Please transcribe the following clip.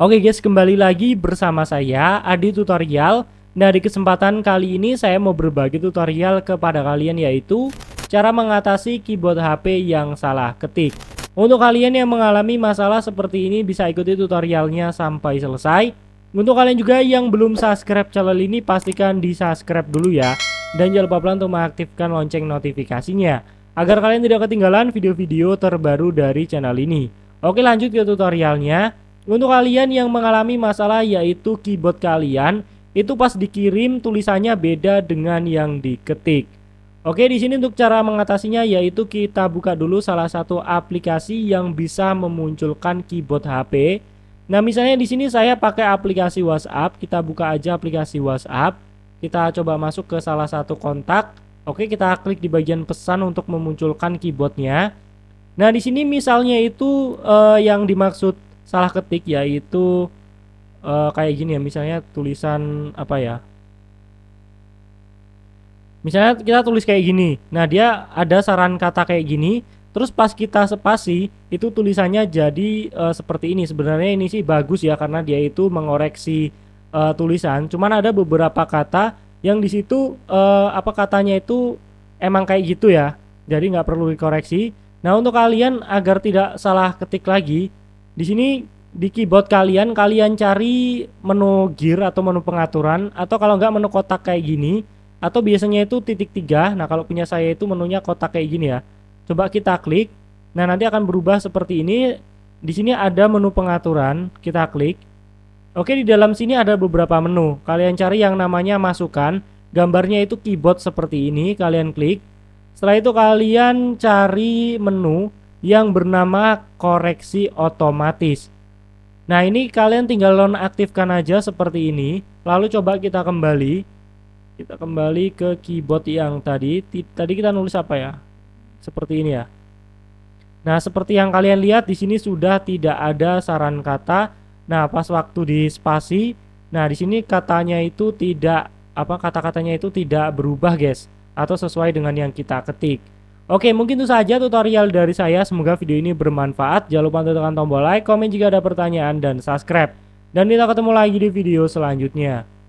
Oke guys, kembali lagi bersama saya Adi Tutorial. Nah, di kesempatan kali ini saya mau berbagi tutorial kepada kalian yaitu cara mengatasi keyboard HP yang salah ketik. Untuk kalian yang mengalami masalah seperti ini bisa ikuti tutorialnya sampai selesai. Untuk kalian juga yang belum subscribe channel ini pastikan di subscribe dulu ya. Dan jangan lupa pelan untuk mengaktifkan lonceng notifikasinya agar kalian tidak ketinggalan video-video terbaru dari channel ini. Oke lanjut ke tutorialnya. Untuk kalian yang mengalami masalah yaitu keyboard kalian itu pas dikirim tulisannya beda dengan yang diketik. Oke, di sini untuk cara mengatasinya yaitu kita buka dulu salah satu aplikasi yang bisa memunculkan keyboard HP. Nah, misalnya di sini saya pakai aplikasi WhatsApp, kita buka aja aplikasi WhatsApp. Kita coba masuk ke salah satu kontak. Oke, kita klik di bagian pesan untuk memunculkan keyboardnya. Nah, di sini misalnya itu eh, yang dimaksud salah ketik yaitu uh, kayak gini ya misalnya tulisan apa ya misalnya kita tulis kayak gini nah dia ada saran kata kayak gini terus pas kita spasi itu tulisannya jadi uh, seperti ini sebenarnya ini sih bagus ya karena dia itu mengoreksi uh, tulisan cuman ada beberapa kata yang disitu uh, apa katanya itu emang kayak gitu ya jadi nggak perlu dikoreksi nah untuk kalian agar tidak salah ketik lagi di sini di keyboard kalian kalian cari menu gear atau menu pengaturan atau kalau nggak menu kotak kayak gini atau biasanya itu titik tiga nah kalau punya saya itu menunya kotak kayak gini ya coba kita klik nah nanti akan berubah seperti ini di sini ada menu pengaturan kita klik oke di dalam sini ada beberapa menu kalian cari yang namanya masukan gambarnya itu keyboard seperti ini kalian klik setelah itu kalian cari menu yang bernama koreksi otomatis. Nah, ini kalian tinggal nonaktifkan aja seperti ini. Lalu coba kita kembali. Kita kembali ke keyboard yang tadi. Tadi kita nulis apa ya? Seperti ini ya. Nah, seperti yang kalian lihat di sini sudah tidak ada saran kata. Nah, pas waktu di spasi, nah di sini katanya itu tidak apa kata-katanya itu tidak berubah, guys, atau sesuai dengan yang kita ketik. Oke, mungkin itu saja tutorial dari saya. Semoga video ini bermanfaat. Jangan lupa untuk tekan tombol like, komen jika ada pertanyaan, dan subscribe. Dan kita ketemu lagi di video selanjutnya.